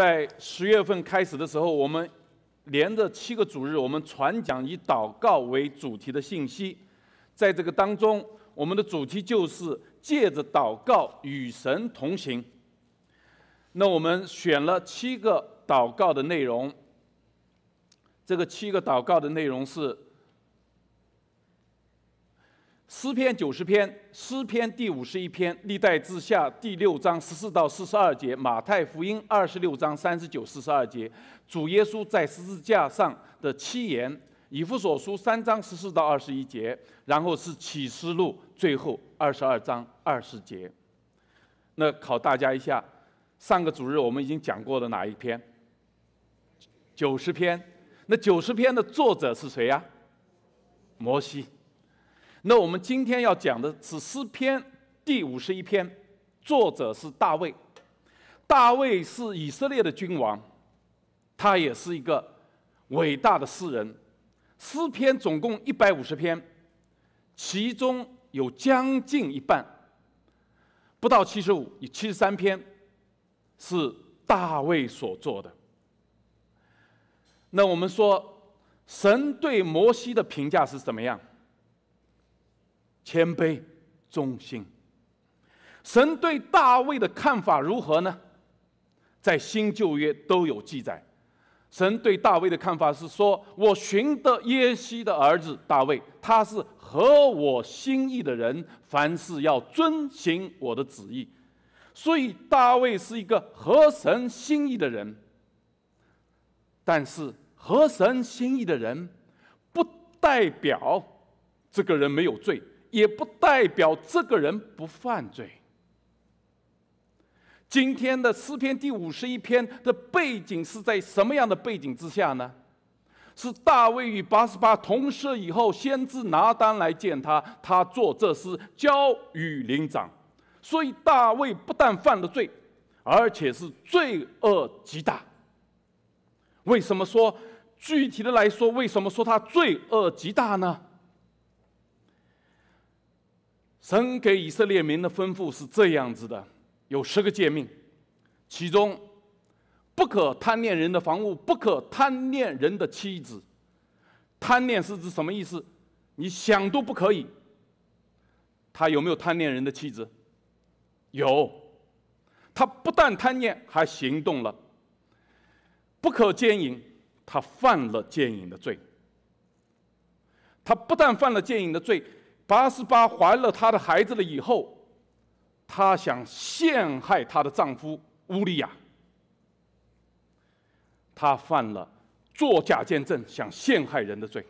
在十月份开始的时候，我们连着七个主日，我们传讲以祷告为主题的信息。在这个当中，我们的主题就是借着祷告与神同行。那我们选了七个祷告的内容。这个七个祷告的内容是。诗篇九十篇，诗篇第五十一篇，历代志下第六章十四到四十二节，马太福音二十六章三十九、四十二节，主耶稣在十字架上的七言，以弗所书三章十四到二十一节，然后是启示录最后二十二章二十节。那考大家一下，上个主日我们已经讲过的哪一篇？九十篇。那九十篇的作者是谁呀？摩西。那我们今天要讲的是诗篇第五十一篇，作者是大卫。大卫是以色列的君王，他也是一个伟大的诗人。诗篇总共一百五十篇，其中有将近一半，不到七十五，有七十三篇，是大卫所做的。那我们说，神对摩西的评价是怎么样？谦卑、忠心。神对大卫的看法如何呢？在新旧约都有记载。神对大卫的看法是：说我寻得耶西的儿子大卫，他是合我心意的人，凡事要遵行我的旨意。所以大卫是一个合神心意的人。但是合神心意的人，不代表这个人没有罪。也不代表这个人不犯罪。今天的诗篇第五十一篇的背景是在什么样的背景之下呢？是大卫与八十八同舍以后，先知拿单来见他，他做这事交与灵长。所以大卫不但犯了罪，而且是罪恶极大。为什么说具体的来说，为什么说他罪恶极大呢？神给以色列民的吩咐是这样子的，有十个诫命，其中不可贪恋人的房屋，不可贪恋人的妻子。贪恋是指什么意思？你想都不可以。他有没有贪恋人的妻子？有，他不但贪念，还行动了。不可奸淫，他犯了奸淫的罪。他不但犯了奸淫的罪。八十八怀了他的孩子了以后，她想陷害她的丈夫乌利亚。她犯了作假见证、想陷害人的罪。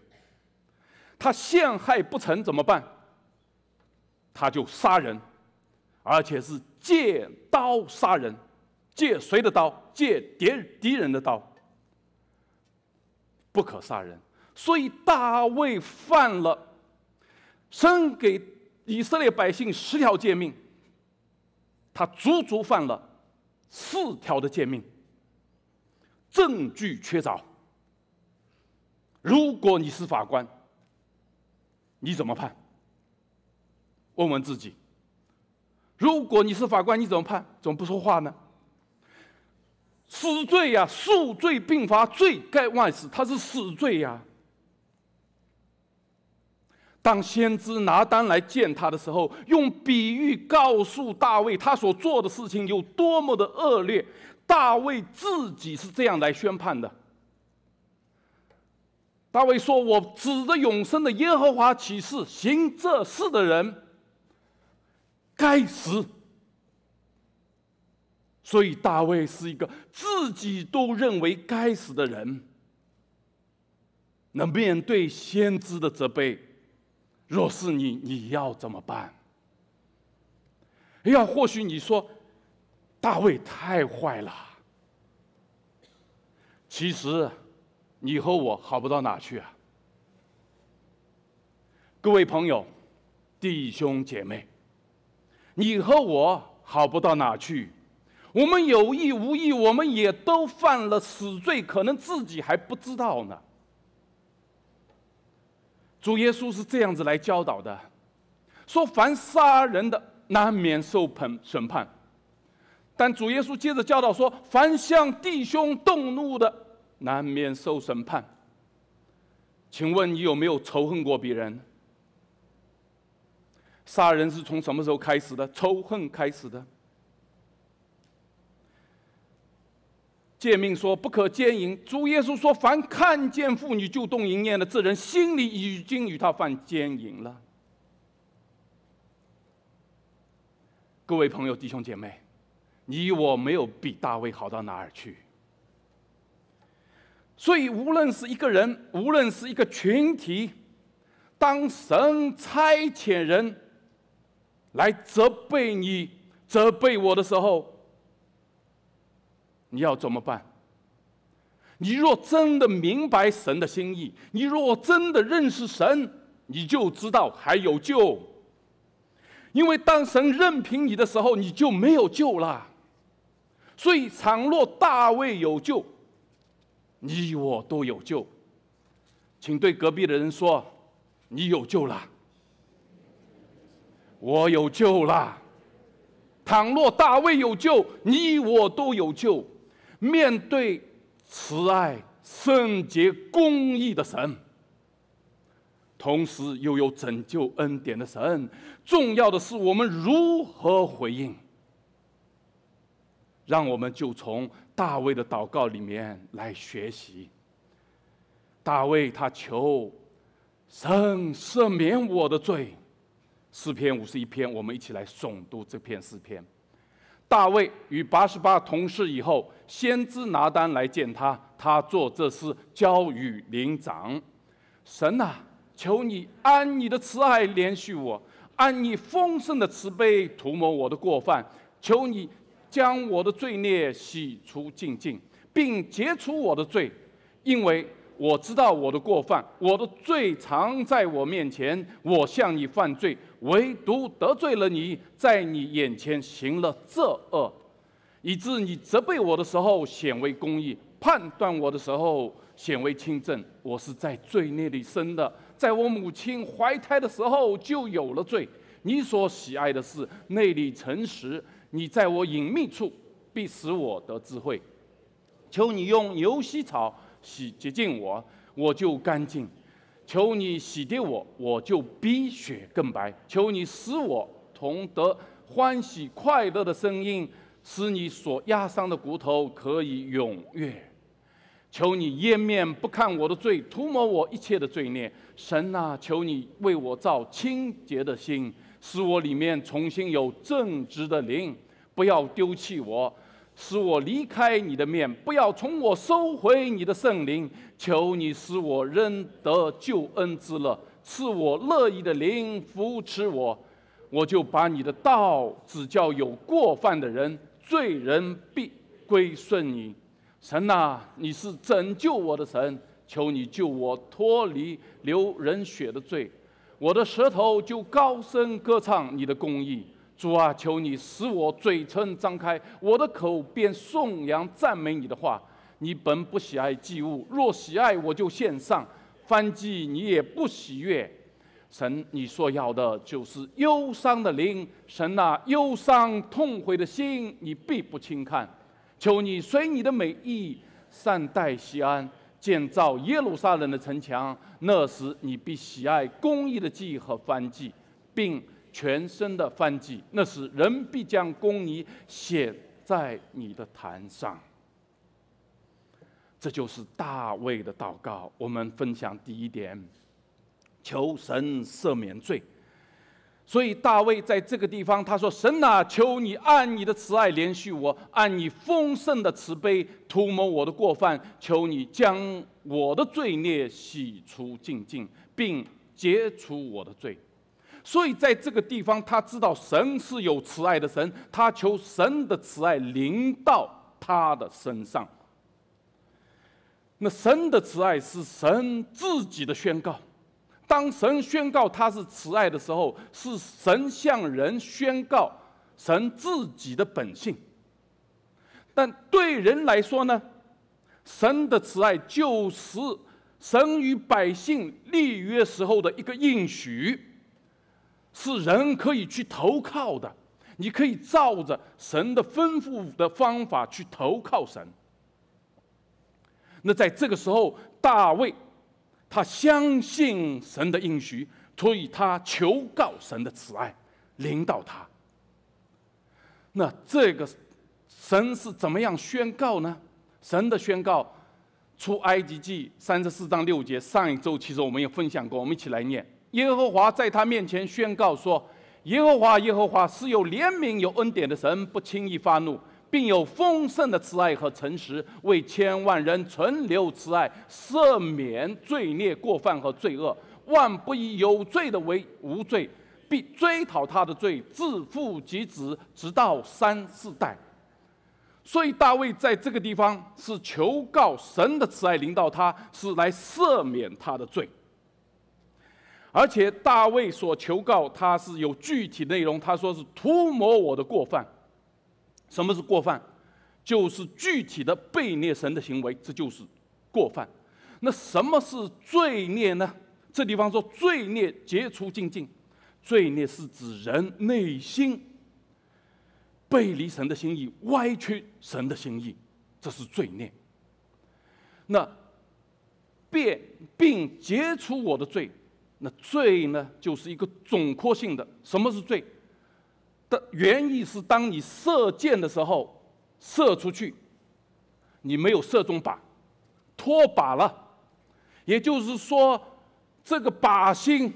她陷害不成怎么办？她就杀人，而且是借刀杀人，借谁的刀？借敌敌人的刀。不可杀人，所以大卫犯了。生给以色列百姓十条贱命，他足足犯了四条的贱命，证据确凿。如果你是法官，你怎么判？问问自己。如果你是法官，你怎么判？怎么不说话呢？死罪呀，数罪并罚，罪该万死，他是死罪呀。当先知拿单来见他的时候，用比喻告诉大卫他所做的事情有多么的恶劣。大卫自己是这样来宣判的：大卫说：“我指着永生的耶和华起誓，行这事的人该死。”所以大卫是一个自己都认为该死的人，那面对先知的责备。若是你，你要怎么办？哎呀，或许你说大卫太坏了。其实你和我好不到哪去啊，各位朋友、弟兄姐妹，你和我好不到哪去。我们有意无意，我们也都犯了死罪，可能自己还不知道呢。主耶稣是这样子来教导的，说凡杀人的难免受判审判。但主耶稣接着教导说，凡向弟兄动怒的难免受审判。请问你有没有仇恨过别人？杀人是从什么时候开始的？仇恨开始的。诫命说不可奸淫。主耶稣说：“凡看见妇女就动淫念的，这人心里已经与她犯奸淫了。”各位朋友、弟兄姐妹，你我没有比大卫好到哪儿去。所以，无论是一个人，无论是一个群体，当神差遣人来责备你、责备我的时候，你要怎么办？你若真的明白神的心意，你若真的认识神，你就知道还有救。因为当神任凭你的时候，你就没有救了。所以，倘若大卫有救，你我都有救。请对隔壁的人说：“你有救了，我有救了。倘若大卫有救，你我都有救。”面对慈爱、圣洁、公义的神，同时又有拯救恩典的神，重要的是我们如何回应。让我们就从大卫的祷告里面来学习。大卫他求神赦免我的罪。诗篇五十一篇，我们一起来诵读这篇诗篇。大卫与八十八同事以后，先知拿单来见他，他做这事交与灵长。神啊，求你按你的慈爱怜恤我，按你丰盛的慈悲涂抹我的过犯。求你将我的罪孽洗除净净，并解除我的罪，因为我知道我的过犯，我的罪常在我面前，我向你犯罪。唯独得罪了你，在你眼前行了这恶，以致你责备我的时候显为公义，判断我的时候显为轻正。我是在罪孽里生的，在我母亲怀胎的时候就有了罪。你所喜爱的是内里诚实，你在我隐秘处必使我得智慧。求你用牛膝草洗洁净我，我就干净。求你洗涤我，我就比雪更白；求你使我同得欢喜快乐的声音，使你所压伤的骨头可以踊跃；求你掩面不看我的罪，涂抹我一切的罪孽。神啊，求你为我造清洁的心，使我里面重新有正直的灵，不要丢弃我。使我离开你的面，不要从我收回你的圣灵。求你使我仍得救恩之乐，赐我乐意的灵扶持我。我就把你的道指教有过犯的人，罪人必归顺你。神呐，你是拯救我的神，求你救我脱离流人血的罪。我的舌头就高声歌唱你的公义。主啊，求你使我嘴唇张开，我的口便颂扬赞美你的话。你本不喜爱祭物，若喜爱，我就献上。翻祭你也不喜悦。神，你所要的就是忧伤的灵。神啊，忧伤痛悔的心，你必不轻看。求你随你的美意善待西安，建造耶路撒冷的城墙。那时你必喜爱公义的祭和翻祭，并。全身的犯罪，那时人必将公义写在你的坛上。这就是大卫的祷告。我们分享第一点，求神赦免罪。所以大卫在这个地方他说：“神啊，求你按你的慈爱怜恤我，按你丰盛的慈悲涂抹我的过犯。求你将我的罪孽洗除净净，并解除我的罪。”所以，在这个地方，他知道神是有慈爱的神，他求神的慈爱临到他的身上。那神的慈爱是神自己的宣告，当神宣告他是慈爱的时候，是神向人宣告神自己的本性。但对人来说呢，神的慈爱就是神与百姓立约时候的一个应许。是人可以去投靠的，你可以照着神的吩咐的方法去投靠神。那在这个时候，大卫，他相信神的应许，所以他求告神的慈爱，领导他。那这个神是怎么样宣告呢？神的宣告，出埃及记三十四章六节，上一周其实我们也分享过，我们一起来念。耶和华在他面前宣告说：“耶和华耶和华是有怜悯有恩典的神，不轻易发怒，并有丰盛的慈爱和诚实，为千万人存留慈爱，赦免罪孽过犯和罪恶，万不以有罪的为无罪，必追讨他的罪，自父及子，直到三四代。”所以大卫在这个地方是求告神的慈爱临到他，是来赦免他的罪。而且大卫所求告他是有具体内容，他说是图谋我的过犯。什么是过犯？就是具体的被逆神的行为，这就是过犯。那什么是罪孽呢？这地方说罪孽，杰出尽尽。罪孽是指人内心背离神的心意，歪曲神的心意，这是罪孽。那变并解除我的罪。那罪呢，就是一个总括性的。什么是罪？的原意是，当你射箭的时候，射出去，你没有射中靶，脱靶了。也就是说，这个靶心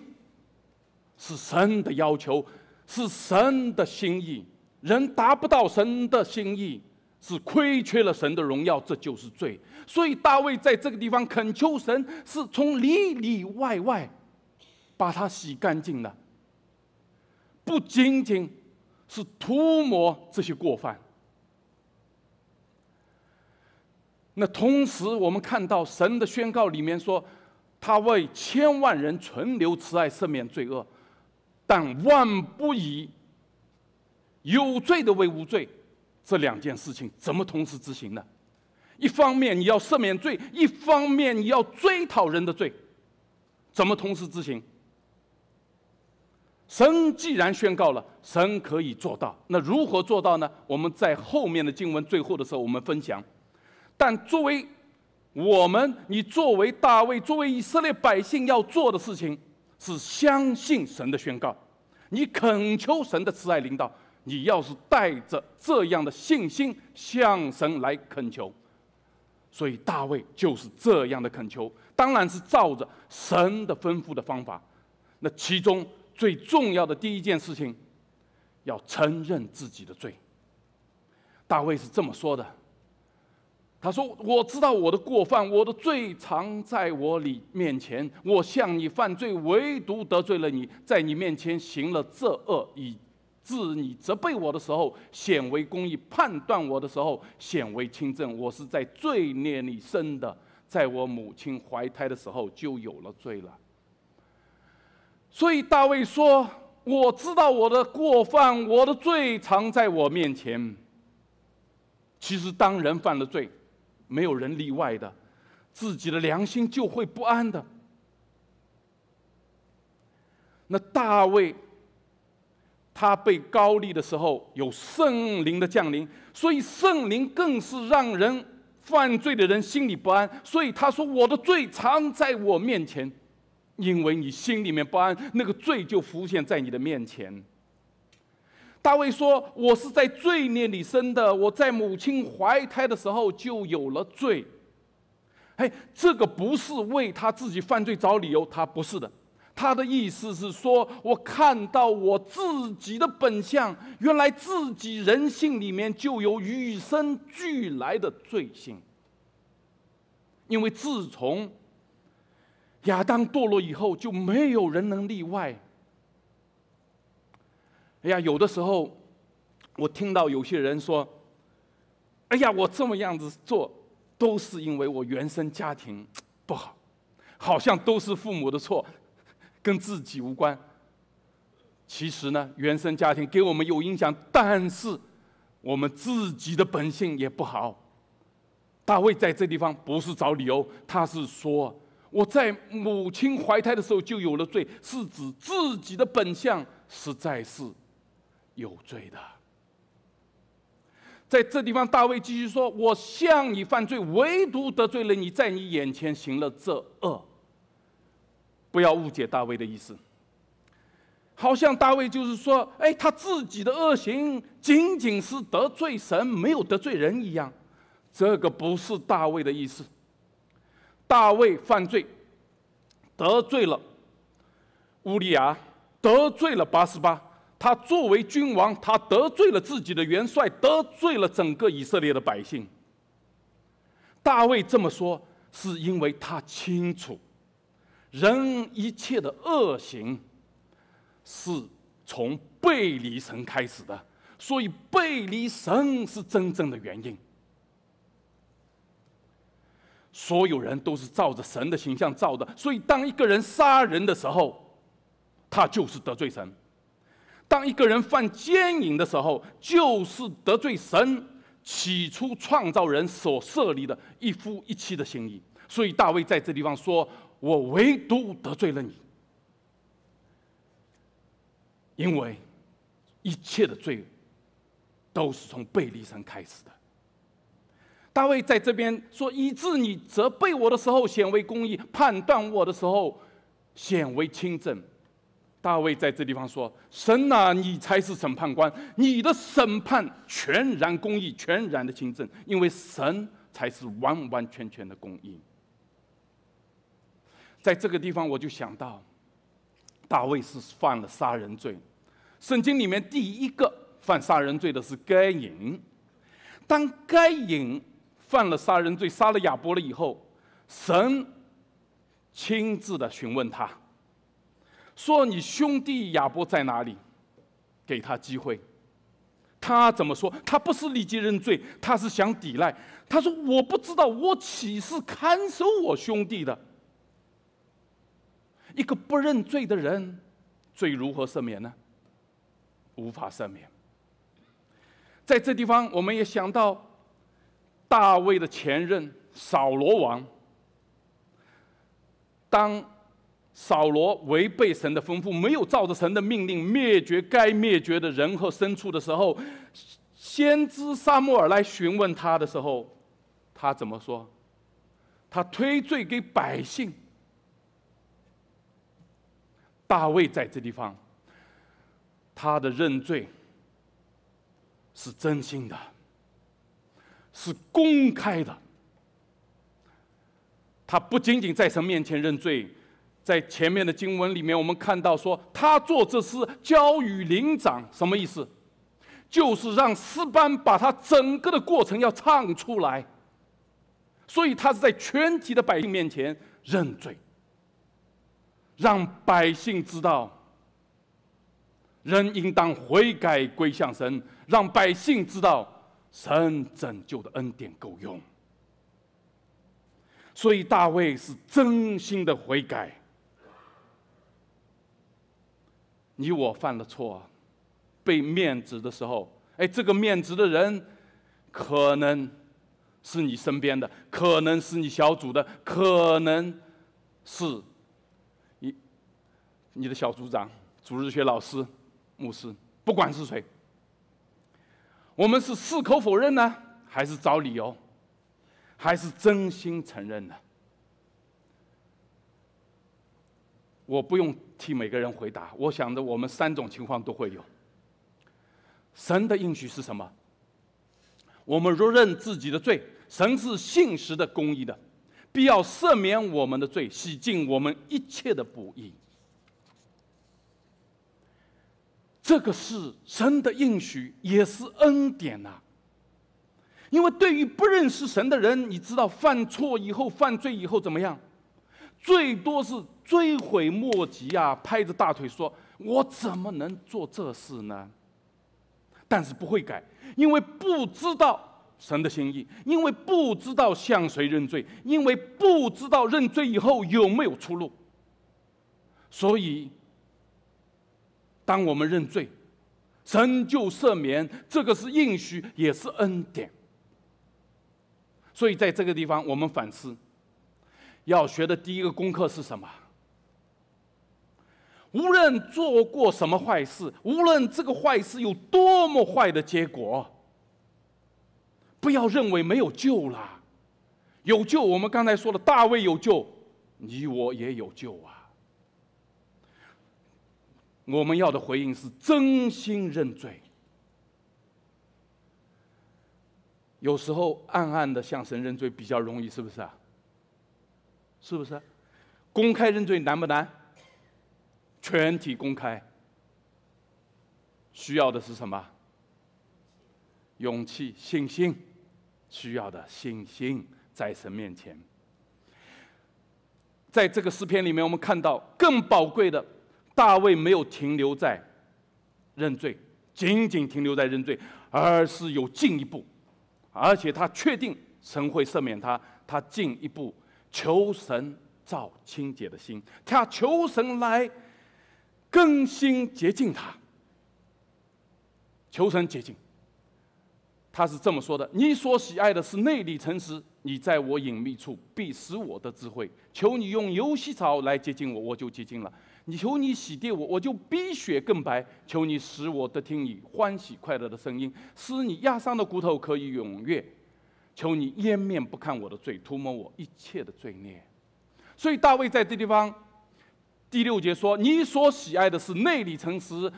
是神的要求，是神的心意。人达不到神的心意，是亏缺了神的荣耀，这就是罪。所以大卫在这个地方恳求神，是从里里外外。把它洗干净了，不仅仅是涂抹这些过犯。那同时，我们看到神的宣告里面说，他为千万人存留慈爱，赦免罪恶，但万不以有罪的为无罪。这两件事情怎么同时执行呢？一方面你要赦免罪，一方面你要追讨人的罪，怎么同时执行？神既然宣告了神可以做到，那如何做到呢？我们在后面的经文最后的时候我们分享。但作为我们，你作为大卫，作为以色列百姓要做的事情是相信神的宣告，你恳求神的慈爱领导。你要是带着这样的信心向神来恳求，所以大卫就是这样的恳求，当然是照着神的吩咐的方法。那其中。最重要的第一件事情，要承认自己的罪。大卫是这么说的：“他说，我知道我的过犯，我的罪常在我里面前。我向你犯罪，唯独得罪了你，在你面前行了这恶，以致你责备我的时候显为公义，判断我的时候显为轻正。我是在罪孽里生的，在我母亲怀胎的时候就有了罪了。”所以大卫说：“我知道我的过犯，我的罪藏在我面前。”其实，当人犯了罪，没有人例外的，自己的良心就会不安的。那大卫，他被高利的时候有圣灵的降临，所以圣灵更是让人犯罪的人心里不安。所以他说：“我的罪藏在我面前。”因为你心里面不安，那个罪就浮现在你的面前。大卫说：“我是在罪孽里生的，我在母亲怀胎的时候就有了罪。”哎，这个不是为他自己犯罪找理由，他不是的。他的意思是说，我看到我自己的本相，原来自己人性里面就有与生俱来的罪性，因为自从……亚当堕落以后就没有人能例外。哎呀，有的时候我听到有些人说：“哎呀，我这么样子做都是因为我原生家庭不好，好像都是父母的错，跟自己无关。”其实呢，原生家庭给我们有影响，但是我们自己的本性也不好。大卫在这地方不是找理由，他是说。我在母亲怀胎的时候就有了罪，是指自己的本相实在是有罪的。在这地方，大卫继续说：“我向你犯罪，唯独得罪了你在你眼前行了这恶。”不要误解大卫的意思，好像大卫就是说：“哎，他自己的恶行仅仅是得罪神，没有得罪人一样。”这个不是大卫的意思。大卫犯罪，得罪了乌利亚，得罪了巴十巴。他作为君王，他得罪了自己的元帅，得罪了整个以色列的百姓。大卫这么说，是因为他清楚，人一切的恶行是从背离神开始的，所以背离神是真正的原因。所有人都是照着神的形象造的，所以当一个人杀人的时候，他就是得罪神；当一个人犯奸淫的时候，就是得罪神起初创造人所设立的一夫一妻的心意。所以大卫在这地方说：“我唯独得罪了你，因为一切的罪都是从背离神开始的。”大卫在这边说：“以致你责备我的时候，显为公义；判断我的时候，显为轻正。”大卫在这地方说：“神啊，你才是审判官，你的审判全然公义，全然的轻正，因为神才是完完全全的公义。”在这个地方，我就想到，大卫是犯了杀人罪。圣经里面第一个犯杀人罪的是该隐，当该隐。犯了杀人罪，杀了亚伯了以后，神亲自的询问他，说：“你兄弟亚伯在哪里？”给他机会，他怎么说？他不是立即认罪，他是想抵赖。他说：“我不知道，我岂是看守我兄弟的？”一个不认罪的人，罪如何赦免呢？无法赦免。在这地方，我们也想到。大卫的前任扫罗王，当扫罗违背神的吩咐，没有照着神的命令灭绝该灭绝的人和牲畜的时候，先知撒穆尔来询问他的时候，他怎么说？他推罪给百姓。大卫在这地方，他的认罪是真心的。是公开的，他不仅仅在神面前认罪，在前面的经文里面，我们看到说他做这事交与灵长，什么意思？就是让诗班把他整个的过程要唱出来，所以他是在全体的百姓面前认罪，让百姓知道人应当悔改归向神，让百姓知道。神拯救的恩典够用，所以大卫是真心的悔改。你我犯了错，被面子的时候，哎，这个面子的人，可能是你身边的，可能是你小组的，可能是你你的小组长、主日学老师、牧师，不管是谁。我们是矢口否认呢，还是找理由，还是真心承认呢？我不用替每个人回答，我想着我们三种情况都会有。神的应许是什么？我们若认自己的罪，神是信实的、公义的，必要赦免我们的罪，洗净我们一切的不义。这个是神的应许，也是恩典呐。因为对于不认识神的人，你知道犯错以后、犯罪以后怎么样？最多是追悔莫及呀，拍着大腿说：“我怎么能做这事呢？”但是不会改，因为不知道神的心意，因为不知道向谁认罪，因为不知道认罪以后有没有出路。所以。当我们认罪，神就赦免，这个是应许，也是恩典。所以在这个地方，我们反思，要学的第一个功课是什么？无论做过什么坏事，无论这个坏事有多么坏的结果，不要认为没有救了，有救。我们刚才说了，大卫有救，你我也有救啊。我们要的回应是真心认罪。有时候暗暗的向神认罪比较容易，是不是啊？是不是？公开认罪难不难？全体公开需要的是什么？勇气、信心。需要的信心在神面前。在这个诗篇里面，我们看到更宝贵的。大卫没有停留在认罪，仅仅停留在认罪，而是有进一步，而且他确定神会赦免他，他进一步求神造清洁的心，他求神来更新洁净他，求神洁净。他是这么说的：“你所喜爱的是内里诚实，你在我隐秘处必使我的智慧。求你用油戏草来接近我，我就接近了。”你求你洗涤我，我就比雪更白；求你使我得听你欢喜快乐的声音，使你压伤的骨头可以踊跃；求你掩面不看我的罪，涂抹我一切的罪孽。所以大卫在这地方第六节说：“你所喜爱的是内里诚实，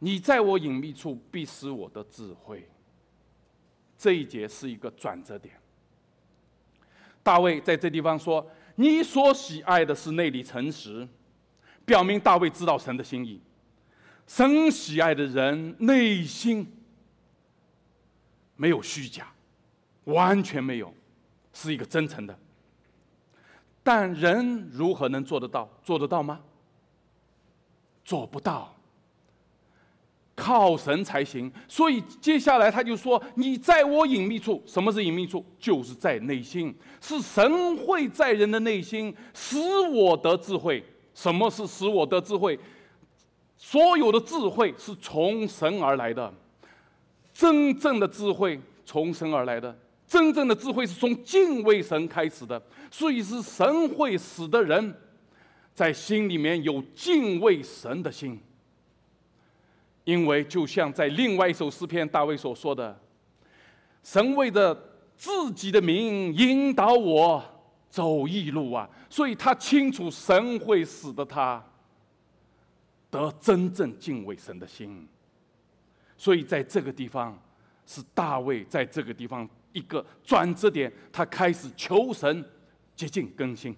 你在我隐秘处必使我的智慧。”这一节是一个转折点。大卫在这地方说：“你所喜爱的是内里诚实。”表明大卫知道神的心意，神喜爱的人内心没有虚假，完全没有，是一个真诚的。但人如何能做得到？做得到吗？做不到，靠神才行。所以接下来他就说：“你在我隐秘处，什么是隐秘处？就是在内心，是神会在人的内心，使我得智慧。”什么是使我得智慧？所有的智慧是从神而来的，真正的智慧从神而来的，真正的智慧是从敬畏神开始的。所以是神会使的人在心里面有敬畏神的心，因为就像在另外一首诗篇大卫所说的：“神为着自己的名引导我。”走异路啊，所以他清楚神会使得他得真正敬畏神的心。所以在这个地方，是大卫在这个地方一个转折点，他开始求神接近更新。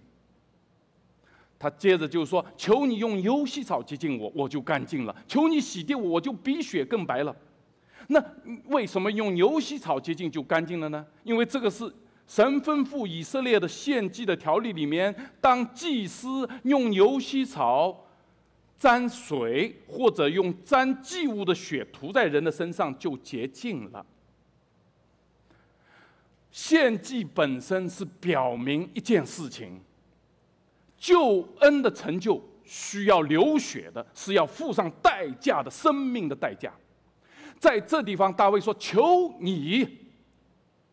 他接着就说：“求你用牛膝草接近我，我就干净了；求你洗涤我，我就比雪更白了。”那为什么用牛膝草接近就干净了呢？因为这个是。神吩咐以色列的献祭的条例里面，当祭司用牛膝草沾水，或者用沾祭物的血涂在人的身上，就洁净了。献祭本身是表明一件事情：救恩的成就需要流血的，是要付上代价的生命的代价。在这地方，大卫说：“求你。”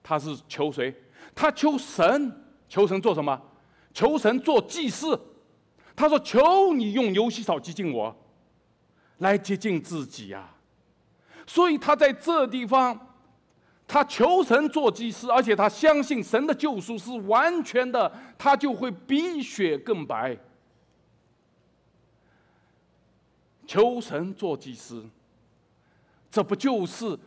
他是求谁？他求神，求神做什么？求神做祭祀。他说：“求你用牛膝草接近我，来接近自己呀。”所以他在这地方，他求神做祭祀，而且他相信神的救赎是完全的，他就会比雪更白。求神做祭司，这不就是？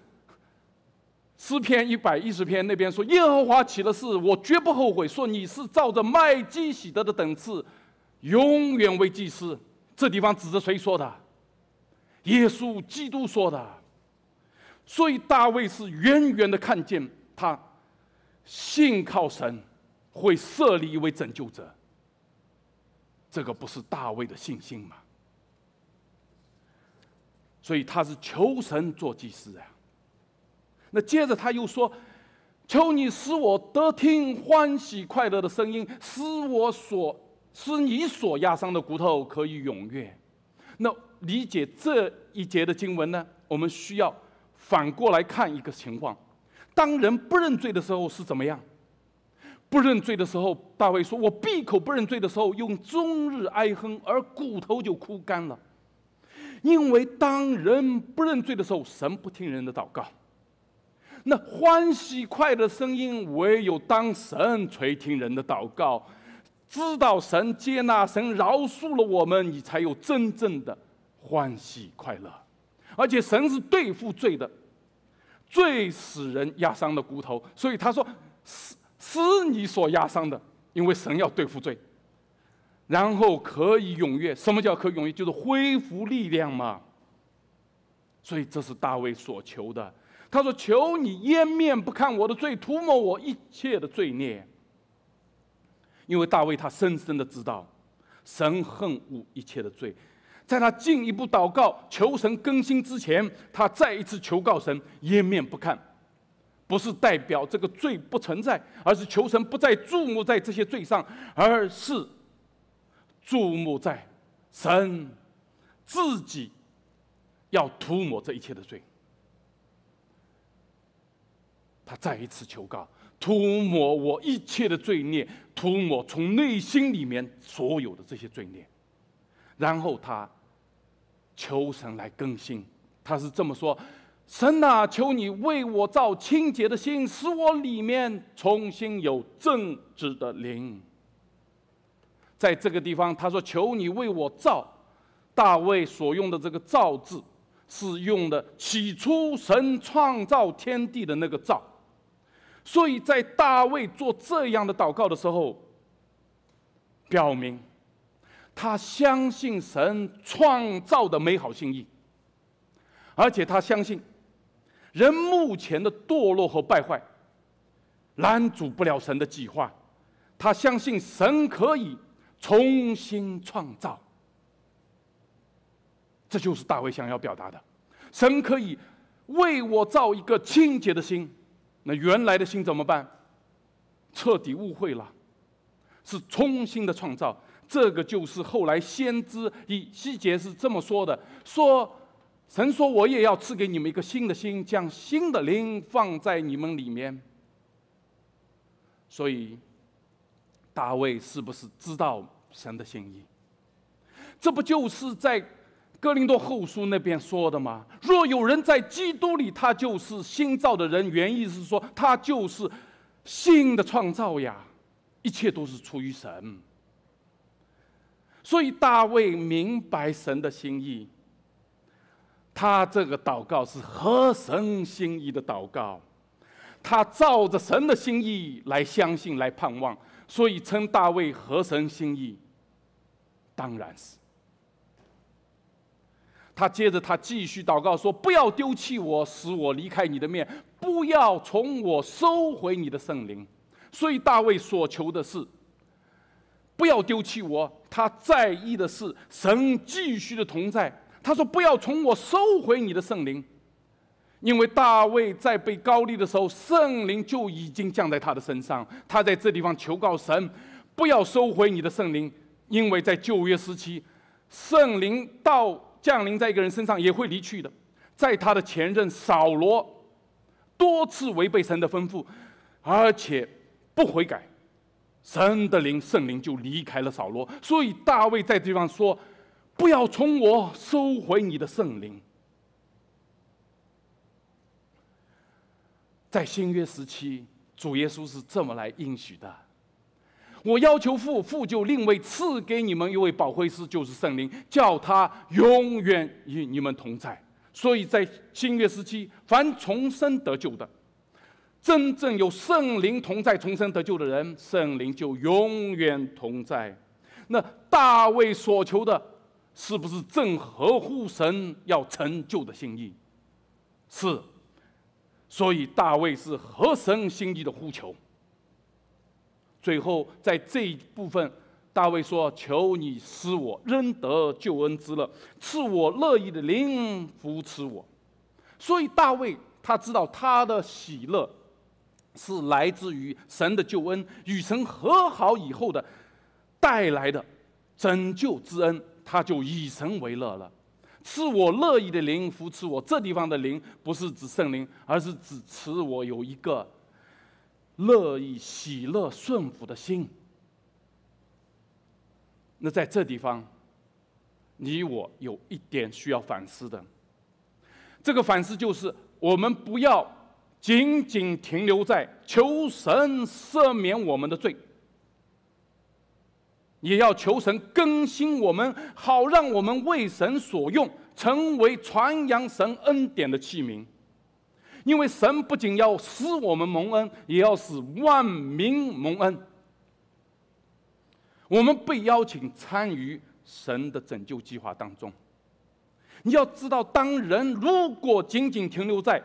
诗篇一百一十篇那边说：“耶和华起了誓，我绝不后悔。”说：“你是照着麦基喜德的等次，永远为祭司。”这地方指着谁说的？耶稣基督说的。所以大卫是远远的看见他信靠神，会设立一位拯救者。这个不是大卫的信心吗？所以他是求神做祭司啊。那接着他又说：“求你使我得听欢喜快乐的声音，使我所，使你所压伤的骨头可以踊跃。”那理解这一节的经文呢？我们需要反过来看一个情况：当人不认罪的时候是怎么样？不认罪的时候，大卫说：“我闭口不认罪的时候，用终日哀哼，而骨头就枯干了。”因为当人不认罪的时候，神不听人的祷告。那欢喜快乐声音，唯有当神垂听人的祷告，知道神接纳神饶恕了我们，你才有真正的欢喜快乐。而且神是对付罪的，最使人压伤的骨头，所以他说：“是是你所压伤的，因为神要对付罪。”然后可以踊跃。什么叫可踊跃？就是恢复力量嘛。所以这是大卫所求的。他说：“求你掩面不看我的罪，涂抹我一切的罪孽。”因为大卫他深深的知道，神恨恶一切的罪。在他进一步祷告求神更新之前，他再一次求告神：掩面不看，不是代表这个罪不存在，而是求神不再注目在这些罪上，而是注目在神自己要涂抹这一切的罪。他再一次求告，涂抹我一切的罪孽，涂抹从内心里面所有的这些罪孽，然后他求神来更新。他是这么说：“神啊，求你为我造清洁的心，使我里面重新有正直的灵。”在这个地方，他说：“求你为我造。”大卫所用的这个“造”字，是用的起初神创造天地的那个“造”。所以在大卫做这样的祷告的时候，表明他相信神创造的美好心意，而且他相信人目前的堕落和败坏拦阻不了神的计划，他相信神可以重新创造，这就是大卫想要表达的：神可以为我造一个清洁的心。那原来的心怎么办？彻底误会了，是重新的创造。这个就是后来先知以西结是这么说的：说神说我也要赐给你们一个新的心，将新的灵放在你们里面。所以大卫是不是知道神的心意？这不就是在？哥林多后书那边说的嘛，若有人在基督里，他就是新造的人。原意是说他就是新的创造呀，一切都是出于神。所以大卫明白神的心意，他这个祷告是合神心意的祷告，他照着神的心意来相信、来盼望，所以称大卫合神心意，当然是。他接着，他继续祷告说：“不要丢弃我，使我离开你的面；不要从我收回你的圣灵。”所以大卫所求的是：“不要丢弃我。”他在意的是神继续的同在。他说：“不要从我收回你的圣灵，因为大卫在被高利的时候，圣灵就已经降在他的身上。他在这地方求告神，不要收回你的圣灵，因为在旧约时期，圣灵到。”降临在一个人身上也会离去的，在他的前任扫罗多次违背神的吩咐，而且不悔改，神的灵圣灵就离开了扫罗。所以大卫在地方说：“不要从我收回你的圣灵。”在新约时期，主耶稣是这么来应许的。我要求父，父就另外赐给你们一位宝惠师，就是圣灵，叫他永远与你们同在。所以在新约时期，凡重生得救的，真正有圣灵同在重生得救的人，圣灵就永远同在。那大卫所求的，是不是正合乎神要成就的心意？是，所以大卫是合神心意的呼求。最后，在这一部分，大卫说：“求你施我，仍得救恩之乐，赐我乐意的灵扶持我。”所以大卫他知道他的喜乐是来自于神的救恩，与神和好以后的带来的拯救之恩，他就以神为乐了。赐我乐意的灵扶持我，这地方的灵不是指圣灵，而是指赐我有一个。乐意、喜乐、顺服的心。那在这地方，你我有一点需要反思的。这个反思就是，我们不要仅仅停留在求神赦免我们的罪，也要求神更新我们，好让我们为神所用，成为传扬神恩典的器皿。因为神不仅要使我们蒙恩，也要使万民蒙恩。我们被邀请参与神的拯救计划当中。你要知道，当人如果仅仅停留在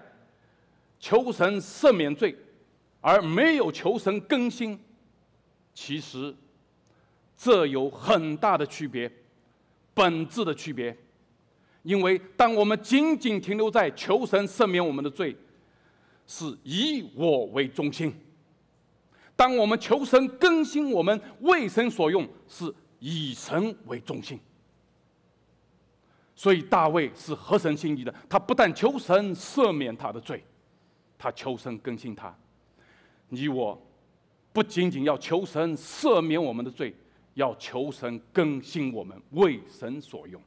求神赦免罪，而没有求神更新，其实这有很大的区别，本质的区别。因为当我们仅仅停留在求神赦免我们的罪，是以我为中心。当我们求神更新我们为神所用，是以神为中心。所以大卫是合神心意的，他不但求神赦免他的罪，他求神更新他。你我不仅仅要求神赦免我们的罪，要求神更新我们为神所用。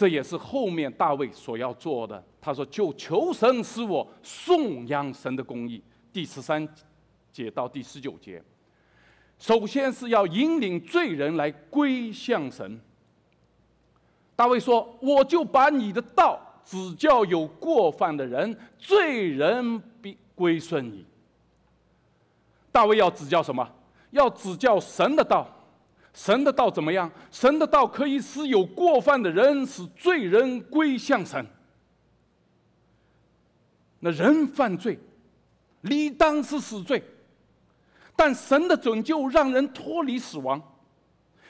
这也是后面大卫所要做的。他说：“就求神使我颂扬神的公义。”第十三节到第十九节，首先是要引领罪人来归向神。大卫说：“我就把你的道指教有过犯的人，罪人必归顺你。”大卫要指教什么？要指教神的道。神的道怎么样？神的道可以使有过犯的人、使罪人归向神。那人犯罪，理当是死罪，但神的拯救让人脱离死亡。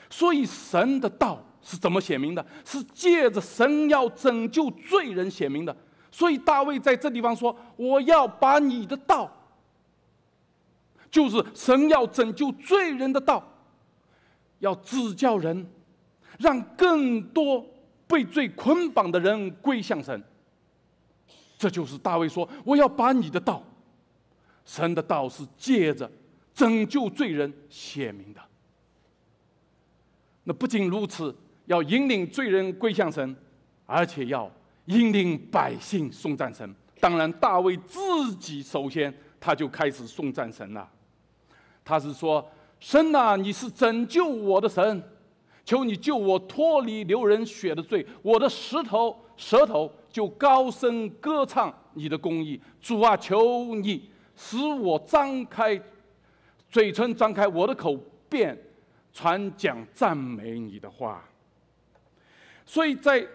所以神的道是怎么写明的？是借着神要拯救罪人写明的。所以大卫在这地方说：“我要把你的道，就是神要拯救罪人的道。”要指教人，让更多被罪捆绑的人归向神。这就是大卫说：“我要把你的道，神的道是借着拯救罪人显明的。”那不仅如此，要引领罪人归向神，而且要引领百姓送赞神。当然，大卫自己首先他就开始送赞神了。他是说。神啊，你是拯救我的神，求你救我脱离流人血的罪。我的石头、舌头就高声歌唱你的公义，主啊，求你使我张开嘴唇，张开我的口，便传讲赞美你的话。所以在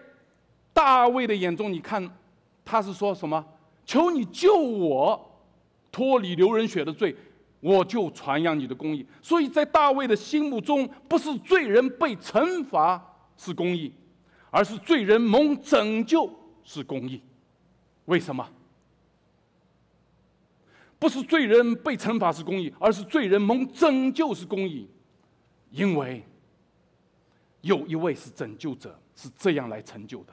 大卫的眼中，你看他是说什么？求你救我脱离流人血的罪。我就传扬你的公义，所以在大卫的心目中，不是罪人被惩罚是公义，而是罪人蒙拯救是公义。为什么？不是罪人被惩罚是公义，而是罪人蒙拯救是公义，因为有一位是拯救者，是这样来成就的。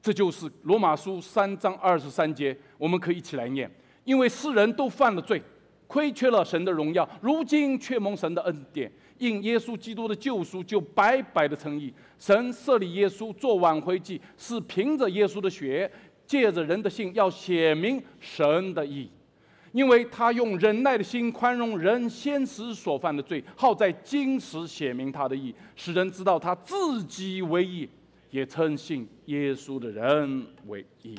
这就是罗马书三章二十三节，我们可以一起来念。因为世人都犯了罪。亏缺了神的荣耀，如今却蒙神的恩典，因耶稣基督的救赎，就白白的称义。神设立耶稣做挽回祭，是凭着耶稣的血，借着人的信，要写明神的义。因为他用忍耐的心宽容人先时所犯的罪，好在今时写明他的义，使人知道他自己为义，也称信耶稣的人为义。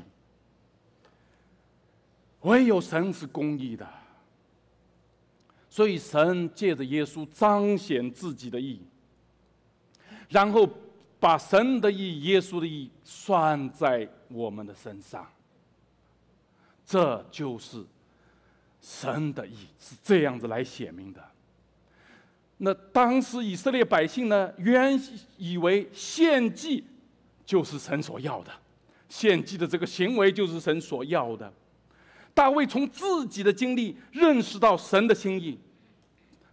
唯有神是公义的。所以，神借着耶稣彰显自己的意，然后把神的意、耶稣的意算在我们的身上。这就是神的意是这样子来显明的。那当时以色列百姓呢，原以为献祭就是神所要的，献祭的这个行为就是神所要的。大卫从自己的经历认识到神的心意。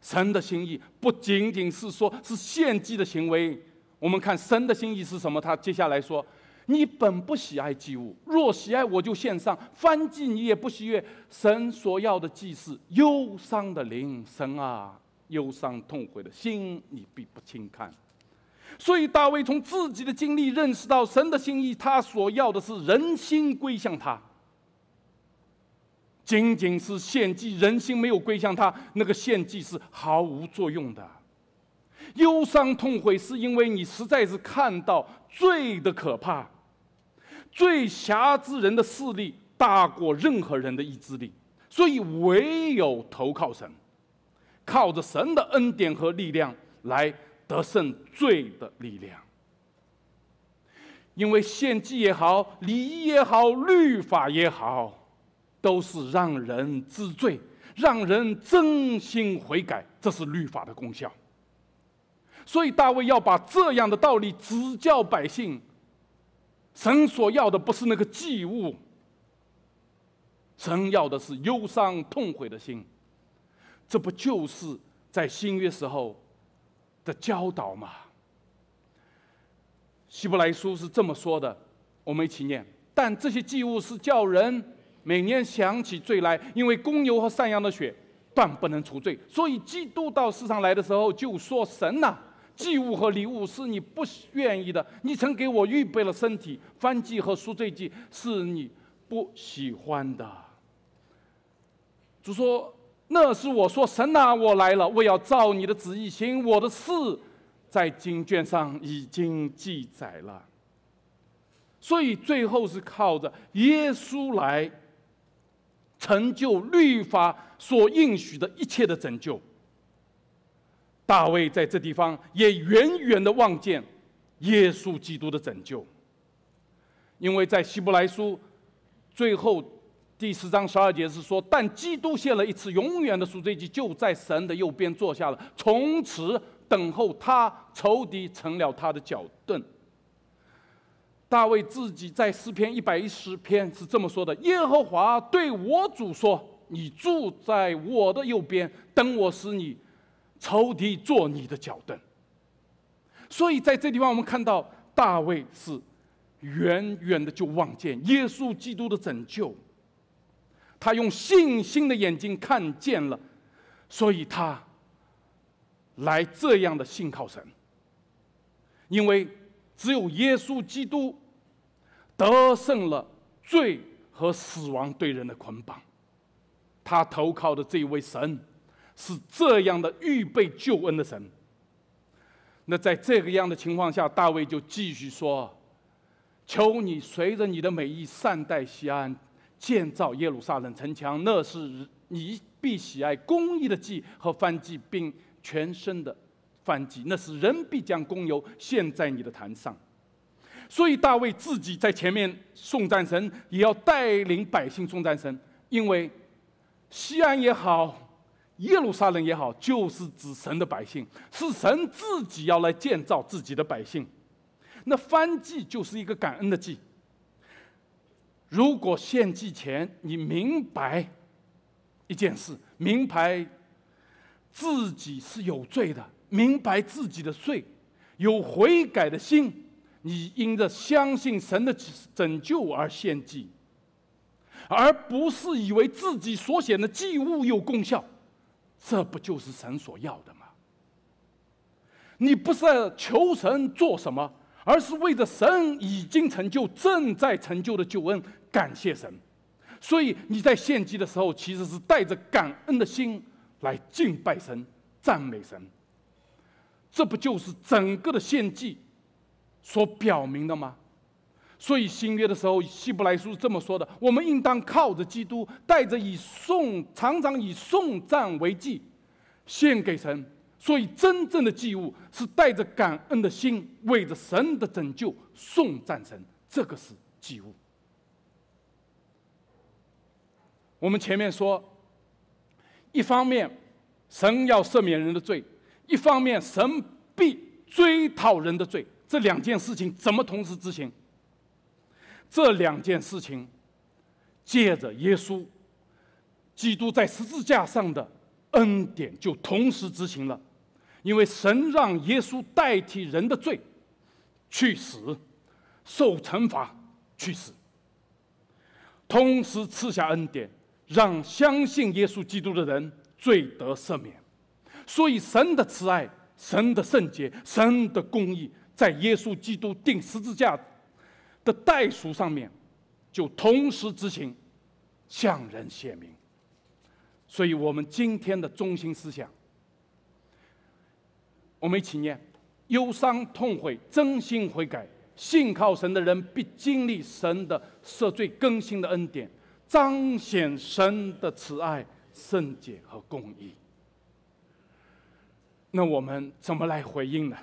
神的心意不仅仅是说是献祭的行为，我们看神的心意是什么？他接下来说：“你本不喜爱祭物，若喜爱，我就献上；翻祭你也不喜悦。神所要的祭是忧伤的灵，神啊，忧伤痛悔的心，你必不轻看。”所以大卫从自己的经历认识到神的心意，他所要的是人心归向他。仅仅是献祭，人心没有归向他，那个献祭是毫无作用的。忧伤痛悔，是因为你实在是看到罪的可怕。罪辖之人的势力大过任何人的意志力，所以唯有投靠神，靠着神的恩典和力量来得胜罪的力量。因为献祭也好，礼仪也好，律法也好。都是让人知罪，让人真心悔改，这是律法的功效。所以大卫要把这样的道理指教百姓。神所要的不是那个祭物，神要的是忧伤痛悔的心。这不就是在新约时候的教导吗？希伯来书是这么说的，我们一起念。但这些祭物是叫人。每年想起罪来，因为公牛和山羊的血断不能除罪，所以基督到世上来的时候就说：“神呐，祭物和礼物是你不愿意的，你曾给我预备了身体，翻祭和赎罪祭是你不喜欢的。”主说：“那是我说神呐，我来了，我要照你的旨意行，我的事在经卷上已经记载了。”所以最后是靠着耶稣来。成就律法所应许的一切的拯救。大卫在这地方也远远的望见耶稣基督的拯救，因为在希伯来书最后第十章十二节是说：“但基督献了一次永远的赎罪祭，就在神的右边坐下了，从此等候他仇敌成了他的脚凳。”大卫自己在诗篇一百一十篇是这么说的：“耶和华对我主说，你住在我的右边，等我使你仇敌坐你的脚凳。”所以在这地方，我们看到大卫是远远的就望见耶稣基督的拯救，他用信心的眼睛看见了，所以他来这样的信靠神，因为只有耶稣基督。得胜了罪和死亡对人的捆绑，他投靠的这位神是这样的预备救恩的神。那在这个样的情况下，大卫就继续说：“求你随着你的美意善待西安，建造耶路撒冷城墙。那是你必喜爱公义的祭和燔祭，并全身的燔祭。那是人必将公牛献在你的坛上。”所以大卫自己在前面送战神，也要带领百姓送战神。因为西安也好，耶路撒冷也好，就是指神的百姓，是神自己要来建造自己的百姓。那翻祭就是一个感恩的祭。如果献祭前你明白一件事，明白自己是有罪的，明白自己的罪，有悔改的心。你因着相信神的拯救而献祭，而不是以为自己所显的祭物有功效，这不就是神所要的吗？你不是求神做什么，而是为着神已经成就、正在成就的救恩感谢神。所以你在献祭的时候，其实是带着感恩的心来敬拜神、赞美神。这不就是整个的献祭？所表明的吗？所以新约的时候，希伯来书是这么说的：我们应当靠着基督，带着以颂，常常以颂赞为祭，献给神。所以真正的祭物是带着感恩的心，为着神的拯救颂赞神。这个是祭物。我们前面说，一方面神要赦免人的罪，一方面神必追讨人的罪。这两件事情怎么同时执行？这两件事情，借着耶稣基督在十字架上的恩典就同时执行了，因为神让耶稣代替人的罪去死，受惩罚去死，同时赐下恩典，让相信耶稣基督的人罪得赦免。所以神的慈爱，神的圣洁，神的公义。在耶稣基督定十字架的袋赎上面，就同时执行向人显明。所以我们今天的中心思想，我们一起念：忧伤痛悔，真心悔改，信靠神的人必经历神的赦罪更新的恩典，彰显神的慈爱、圣洁和公义。那我们怎么来回应呢？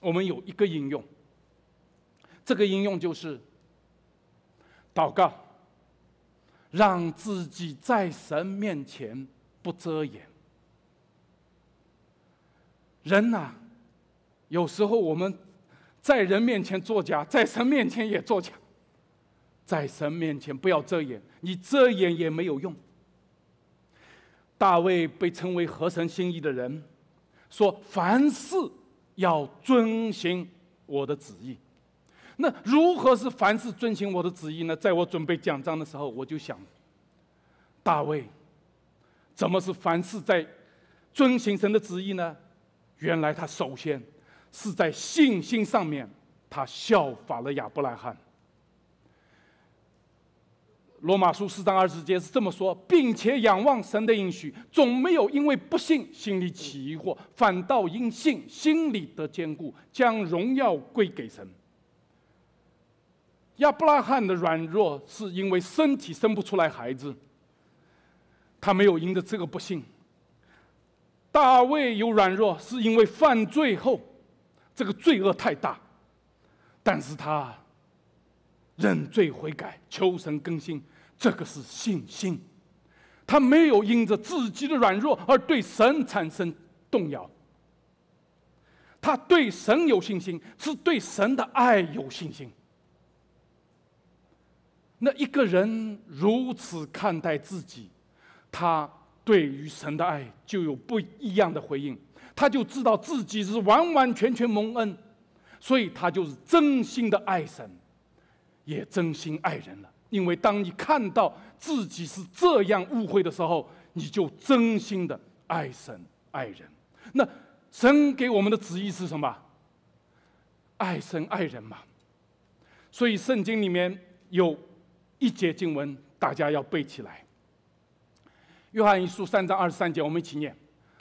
我们有一个应用，这个应用就是祷告，让自己在神面前不遮掩。人呐，有时候我们在人面前作假，在神面前也作假，在神面前不要遮掩，你遮掩也没有用。大卫被称为合神心意的人，说凡事。要遵行我的旨意，那如何是凡事遵行我的旨意呢？在我准备讲章的时候，我就想：大卫，怎么是凡事在遵行神的旨意呢？原来他首先是在信心上面，他效法了亚伯拉罕。罗马书四章二十节是这么说，并且仰望神的应许，总没有因为不信心里起疑惑，反倒因信心里的坚固，将荣耀归给神。亚伯拉罕的软弱是因为身体生不出来孩子，他没有因着这个不幸。大卫有软弱是因为犯罪后，这个罪恶太大，但是他。认罪悔改、求神更新，这个是信心。他没有因着自己的软弱而对神产生动摇，他对神有信心，是对神的爱有信心。那一个人如此看待自己，他对于神的爱就有不一样的回应，他就知道自己是完完全全蒙恩，所以他就是真心的爱神。也真心爱人了，因为当你看到自己是这样误会的时候，你就真心的爱神、爱人。那神给我们的旨意是什么？爱神、爱人嘛。所以圣经里面有，一节经文大家要背起来。约翰一书三章二十三节，我们一起念：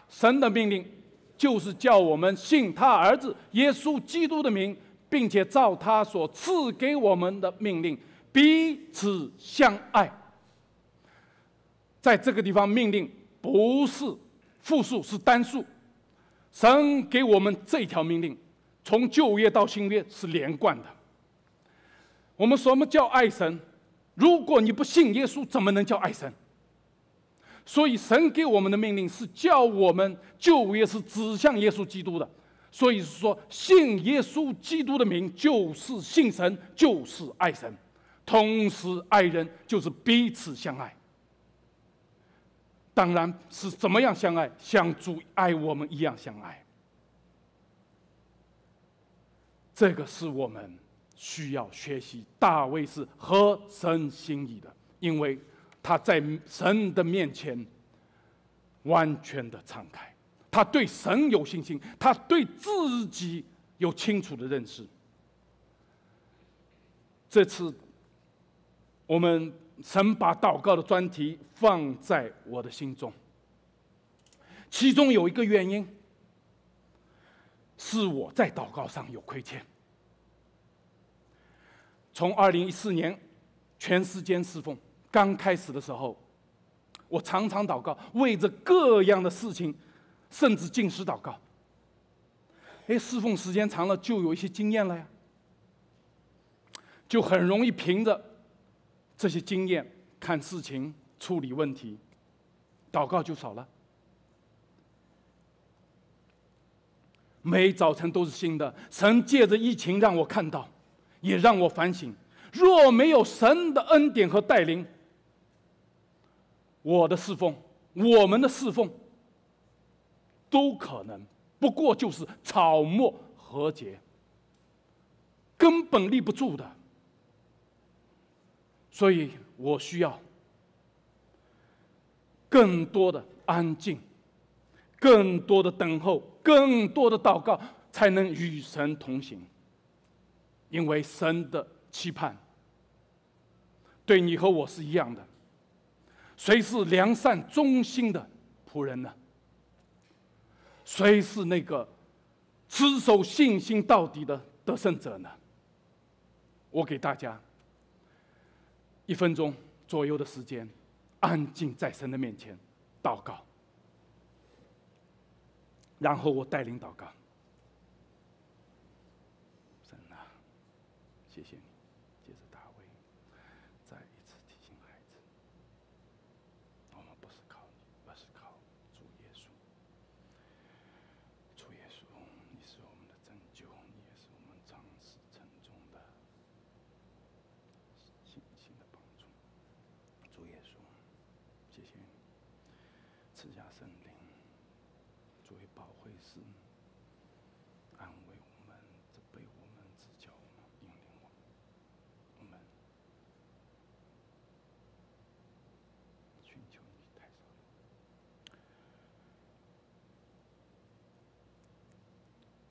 神的命令就是叫我们信他儿子耶稣基督的名。并且照他所赐给我们的命令，彼此相爱。在这个地方，命令不是复数，是单数。神给我们这条命令，从旧约到新约是连贯的。我们什么叫爱神？如果你不信耶稣，怎么能叫爱神？所以，神给我们的命令是叫我们旧约是指向耶稣基督的。所以说，信耶稣基督的名就是信神，就是爱神，同时爱人就是彼此相爱。当然是怎么样相爱，像主爱我们一样相爱。这个是我们需要学习。大卫是合神心意的，因为他在神的面前完全的敞开。他对神有信心，他对自己有清楚的认识。这次我们神把祷告的专题放在我的心中，其中有一个原因，是我在祷告上有亏欠。从二零一四年全世界侍奉刚开始的时候，我常常祷告，为着各样的事情。甚至禁食祷告。哎，侍奉时间长了，就有一些经验了呀，就很容易凭着这些经验看事情、处理问题，祷告就少了。每早晨都是新的，神借着疫情让我看到，也让我反省。若没有神的恩典和带领，我的侍奉，我们的侍奉。都可能，不过就是草木和结，根本立不住的。所以我需要更多的安静，更多的等候，更多的祷告，才能与神同行。因为神的期盼，对你和我是一样的。谁是良善忠心的仆人呢？谁是那个持守信心到底的得胜者呢？我给大家一分钟左右的时间，安静在神的面前祷告，然后我带领祷告。神啊，谢谢。你。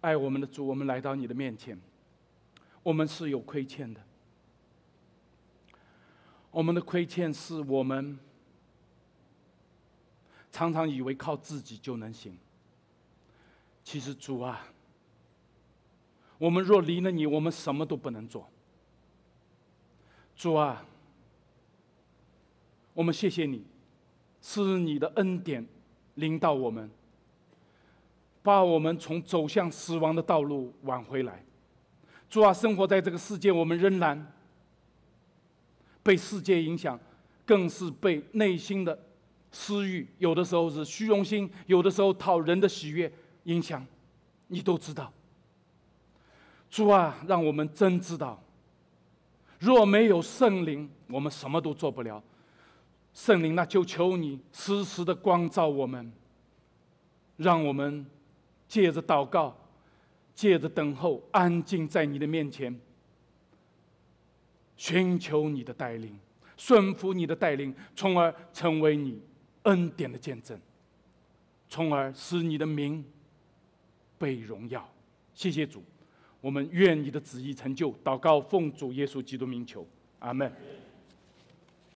爱我们的主，我们来到你的面前。我们是有亏欠的，我们的亏欠是我们常常以为靠自己就能行。其实主啊，我们若离了你，我们什么都不能做。主啊，我们谢谢你，是你的恩典临到我们。把我们从走向死亡的道路挽回来，主啊，生活在这个世界，我们仍然被世界影响，更是被内心的私欲，有的时候是虚荣心，有的时候讨人的喜悦影响，你都知道。主啊，让我们真知道，若没有圣灵，我们什么都做不了。圣灵，那就求你时时的光照我们，让我们。借着祷告，借着等候，安静在你的面前，寻求你的带领，顺服你的带领，从而成为你恩典的见证，从而使你的名被荣耀。谢谢主，我们愿你的旨意成就。祷告奉主耶稣基督名求，阿门。